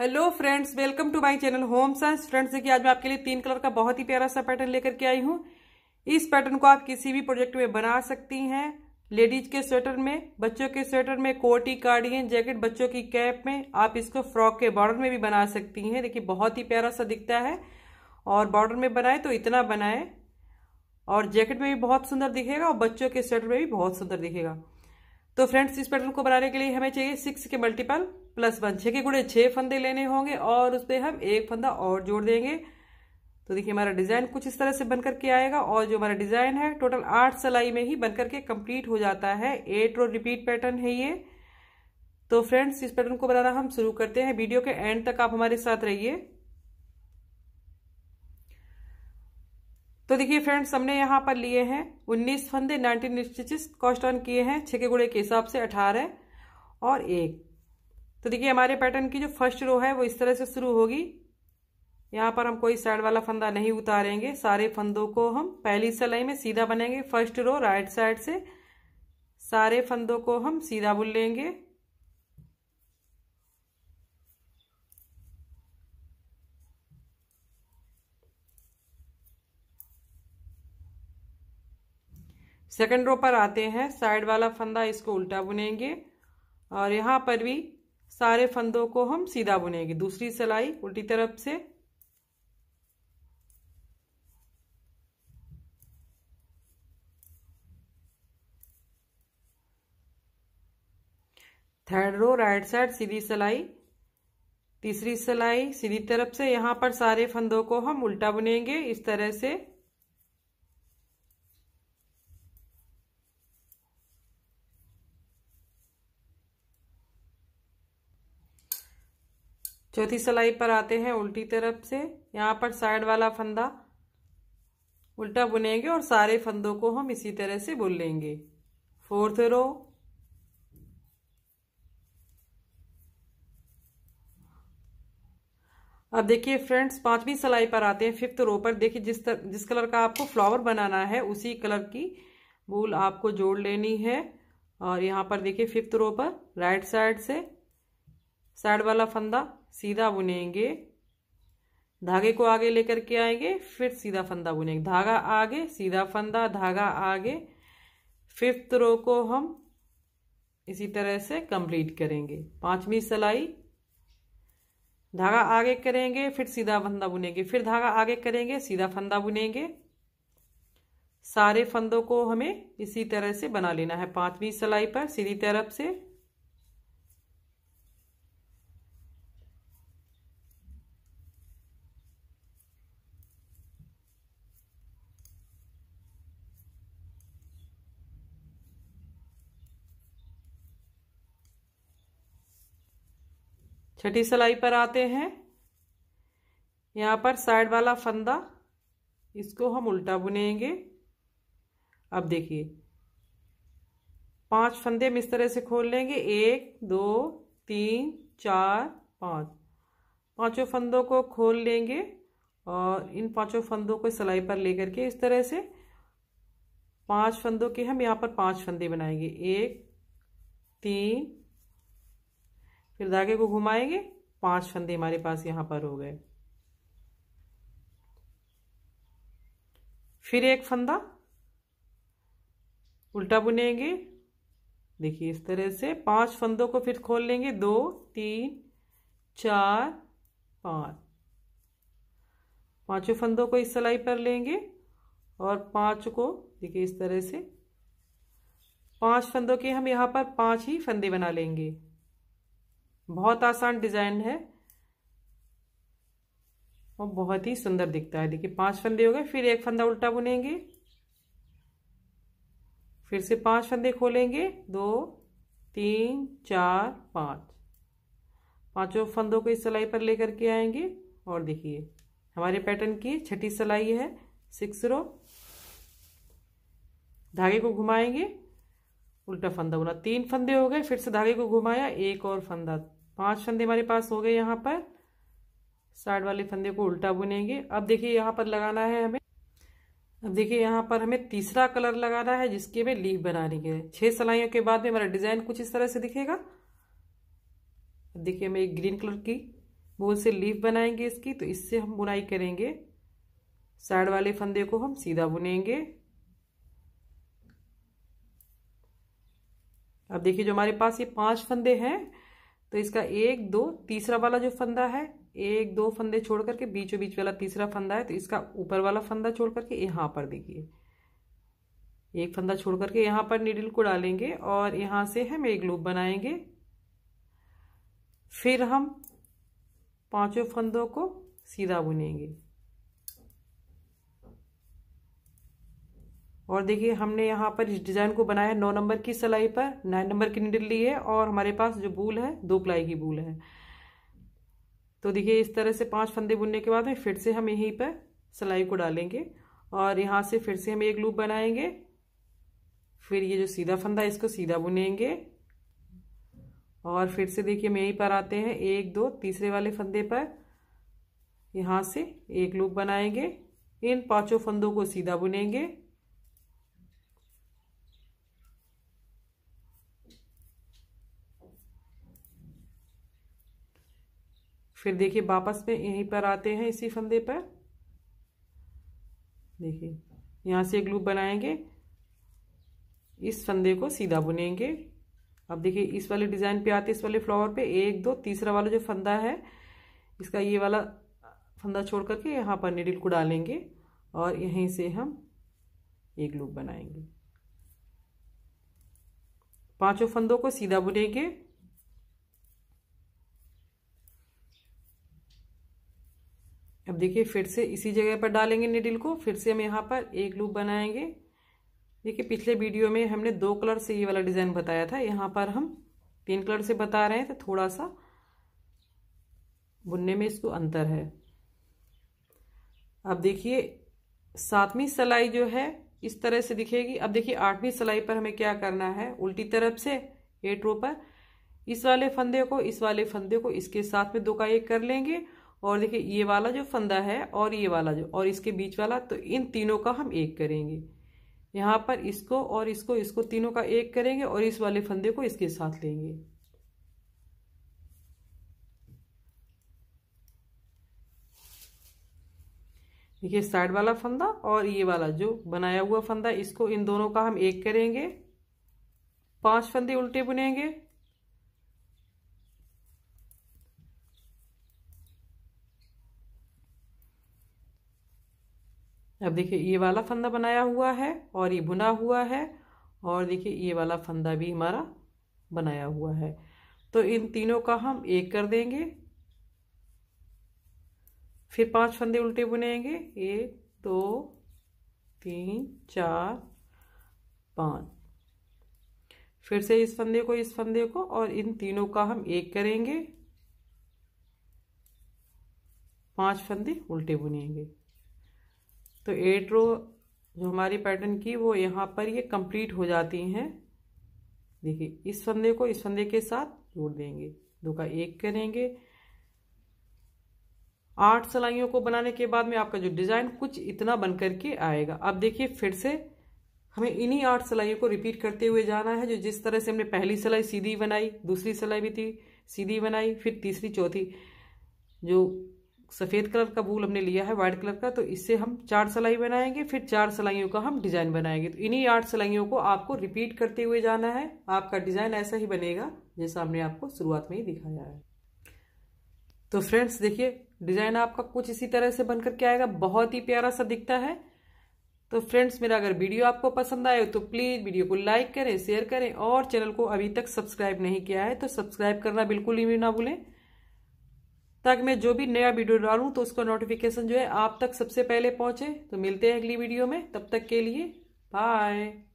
hello friends welcome to my channel home science friends देखिए आज मैं आपके लिए तीन कलर का बहुत ही प्यारा सा पैटर्न लेकर के आई हूँ इस पैटर्न को आप किसी भी प्रोजेक्ट में बना सकती हैं लेडीज के स्वेटर में बच्चों के स्वेटर में कोटी कार्डियन जैकेट बच्चों की कैप में आप इसको फ्रॉक के बॉर्डर में भी बना सकती हैं देखिए बहुत ही प्यारा सा दिखता है और बॉर्डर में बनाए तो इतना बनाए और जैकेट में भी बहुत सुंदर दिखेगा और बच्चों के स्वेटर में भी बहुत सुंदर दिखेगा तो फ्रेंड्स इस पैटर्न को बनाने के लिए हमें चाहिए सिक्स के मल्टीपल प्लस वन छः के गुड़े छः फंदे लेने होंगे और उस पर हम एक फंदा और जोड़ देंगे तो देखिए हमारा डिज़ाइन कुछ इस तरह से बन करके आएगा और जो हमारा डिज़ाइन है टोटल आठ सिलाई में ही बन करके कंप्लीट हो जाता है एट रो रिपीट पैटर्न है ये तो फ्रेंड्स इस पैटर्न को बनाना हम शुरू करते हैं वीडियो के एंड तक आप हमारे साथ रहिए तो देखिए फ्रेंड्स हमने यहाँ पर लिए हैं 19 फंदे 19 स्टिचेस कॉस्ट ऑन किए हैं छः के गुड़े के हिसाब से 18 और एक तो देखिए हमारे पैटर्न की जो फर्स्ट रो है वो इस तरह से शुरू होगी यहाँ पर हम कोई साइड वाला फंदा नहीं उतारेंगे सारे फंदों को हम पहली सिलाई में सीधा बनेंगे फर्स्ट रो राइट साइड से सारे फंदों को हम सीधा बुन लेंगे सेकेंड रो पर आते हैं साइड वाला फंदा इसको उल्टा बुनेंगे और यहाँ पर भी सारे फंदों को हम सीधा बुनेंगे दूसरी सिलाई उल्टी तरफ से थर्ड रो राइट साइड सीधी सिलाई तीसरी सिलाई सीधी तरफ से यहां पर सारे फंदों को हम उल्टा बुनेंगे इस तरह से चौथी सिलाई पर आते हैं उल्टी तरफ से यहाँ पर साइड वाला फंदा उल्टा बुनेंगे और सारे फंदों को हम इसी तरह से बुन लेंगे फोर्थ रो अब देखिए फ्रेंड्स पांचवी सिलाई पर आते हैं फिफ्थ रो पर देखिए जिस तर, जिस कलर का आपको फ्लावर बनाना है उसी कलर की बूल आपको जोड़ लेनी है और यहाँ पर देखिए फिफ्थ रो पर राइट साइड से साइड वाला फंदा सीधा बुनेंगे धागे को आगे लेकर के आएंगे फिर सीधा फंदा बुनेंगे धागा आगे सीधा फंदा धागा आगे फिफ्थ रो को हम इसी तरह से कंप्लीट करेंगे पांचवी सिलाई धागा आगे करेंगे फिर सीधा फंदा बुनेंगे फिर धागा आगे करेंगे सीधा फंदा बुनेंगे सारे फंदों को हमें इसी तरह से बना लेना है पांचवी सिलाई पर सीधी तरफ से छठी सिलाई पर आते हैं यहाँ पर साइड वाला फंदा इसको हम उल्टा बुनेंगे अब देखिए पांच फंदे हम इस तरह से खोल लेंगे एक दो तीन चार पाँच पांचों फंदों को खोल लेंगे और इन पांचों फंदों को सिलाई पर लेकर के इस तरह से पांच फंदों के हम यहाँ पर पांच फंदे बनाएंगे एक तीन फिर धागे को घुमाएंगे पांच फंदे हमारे पास यहां पर हो गए फिर एक फंदा उल्टा बुनेंगे देखिए इस तरह से पांच फंदों को फिर खोल लेंगे दो तीन चार पांच पांचों फंदों को इस सिलाई पर लेंगे और पांच को देखिए इस तरह से पांच फंदों के हम यहां पर पांच ही फंदे बना लेंगे बहुत आसान डिजाइन है और बहुत ही सुंदर दिखता है देखिए पांच फंदे हो गए फिर एक फंदा उल्टा बुनेंगे फिर से पांच फंदे खोलेंगे दो तीन चार पांच पांचों फंदों को इस सिलाई पर लेकर के आएंगे और देखिए हमारे पैटर्न की छठी सिलाई है सिक्स रो धागे को घुमाएंगे उल्टा फंदा बुना तीन फंदे हो गए फिर से धागे को घुमाया एक और फंदा पांच फंदे हमारे पास हो गए यहाँ पर साइड वाले फंदे को उल्टा बुनेंगे अब देखिए यहाँ पर लगाना है हमें अब देखिए यहाँ पर हमें तीसरा कलर लगाना है जिसकी हमें लीफ बनानी है छह सलाइयों के बाद में हमारा डिजाइन कुछ इस तरह से दिखेगा अब देखिए हमें एक ग्रीन कलर की बोल से लीफ बनाएंगे इसकी तो इससे हम बुनाई करेंगे साइड वाले फंदे को हम सीधा बुनेंगे अब देखिए जो हमारे पास ये पांच फंदे हैं तो इसका एक दो तीसरा वाला जो फंदा है एक दो फंदे छोड़ करके बीचों बीच वाला तीसरा फंदा है तो इसका ऊपर वाला फंदा छोड़ करके यहाँ पर देखिए एक फंदा छोड़ करके यहाँ पर नीडल को डालेंगे और यहाँ से हम एक लूप बनाएंगे फिर हम पांचों फंदों को सीधा बुनेंगे और देखिए हमने यहाँ पर इस डिज़ाइन को बनाया नौ नंबर की सिलाई पर नाइन नंबर की निडल ली है और हमारे पास जो बूल है दो प्लाई की बूल है तो देखिए इस तरह से पांच फंदे बुनने के बाद में फिर से हम यहीं पर सिलाई को डालेंगे और यहाँ से फिर से हम एक लूप बनाएंगे फिर ये जो सीधा फंदा है इसको सीधा बुनेंगे और फिर से देखिए हम यहीं पर आते हैं एक दो तीसरे वाले फंदे पर यहाँ से एक लूप बनाएंगे इन पांचों फंदों को सीधा बुनेंगे फिर देखिए वापस में यहीं पर आते हैं इसी फंदे पर देखिए यहाँ से एक लूप बनाएंगे इस फंदे को सीधा बुनेंगे अब देखिए इस वाले डिज़ाइन पे आते इस वाले फ्लावर पे एक दो तीसरा वाला जो फंदा है इसका ये वाला फंदा छोड़ करके यहाँ पर निडिल को डालेंगे और यहीं से हम एक लूप बनाएंगे पांचों फंदों को सीधा बुनेंगे अब देखिए फिर से इसी जगह पर डालेंगे निडिल को फिर से हम यहाँ पर एक लूप बनाएंगे देखिए पिछले वीडियो में हमने दो कलर से ये वाला डिज़ाइन बताया था यहाँ पर हम तीन कलर से बता रहे हैं तो थोड़ा सा बुनने में इसको अंतर है अब देखिए सातवीं सलाई जो है इस तरह से दिखेगी अब देखिए आठवीं सलाई पर हमें क्या करना है उल्टी तरफ से एट रो पर इस वाले फंदे को इस वाले फंदे को इसके साथ में दो का एक कर लेंगे और देखिए ये वाला जो फंदा है और ये वाला जो और इसके बीच वाला तो इन तीनों का हम एक करेंगे यहाँ पर इसको और इसको इसको तीनों का एक करेंगे और इस वाले फंदे को इसके साथ लेंगे देखिए साइड वाला फंदा और ये वाला जो बनाया हुआ फंदा इसको इन दोनों का हम एक करेंगे पांच फंदे उल्टे बुनेंगे अब देखिए ये वाला फंदा बनाया हुआ है और ये बुना हुआ है और देखिए ये वाला फंदा भी हमारा बनाया हुआ है तो इन तीनों का हम एक कर देंगे फिर पांच फंदे उल्टे बुनेंगे एक दो तीन चार पाँच फिर से इस फंदे को इस फंदे को और इन तीनों का हम एक करेंगे पांच फंदे उल्टे बुनेंगे तो एट रो जो हमारी पैटर्न की वो यहाँ पर ये कंप्लीट हो जाती हैं देखिए इस फंदे को इस फंदे के साथ जोड़ देंगे दो का एक करेंगे आठ सलाइयों को बनाने के बाद में आपका जो डिज़ाइन कुछ इतना बन के आएगा अब देखिए फिर से हमें इन्हीं आठ सलाइयों को रिपीट करते हुए जाना है जो जिस तरह से हमने पहली सलाई सीधी बनाई दूसरी सलाई भी थी सीधी बनाई फिर तीसरी चौथी जो सफ़ेद कलर का भूल हमने लिया है व्हाइट कलर का तो इससे हम चार सलाई बनाएंगे फिर चार सलाइयों का हम डिज़ाइन बनाएंगे तो इन्हीं आठ सलाइयों को आपको रिपीट करते हुए जाना है आपका डिज़ाइन ऐसा ही बनेगा जैसा हमने आपको शुरुआत में ही दिखाया है तो फ्रेंड्स देखिए डिज़ाइन आपका कुछ इसी तरह से बनकर के आएगा बहुत ही प्यारा सा दिखता है तो फ्रेंड्स मेरा अगर वीडियो आपको पसंद आए तो प्लीज़ वीडियो को लाइक करें शेयर करें और चैनल को अभी तक सब्सक्राइब नहीं किया है तो सब्सक्राइब करना बिल्कुल ही ना भूलें ताकि मैं जो भी नया वीडियो डालूं तो उसका नोटिफिकेशन जो है आप तक सबसे पहले पहुंचे तो मिलते हैं अगली वीडियो में तब तक के लिए बाय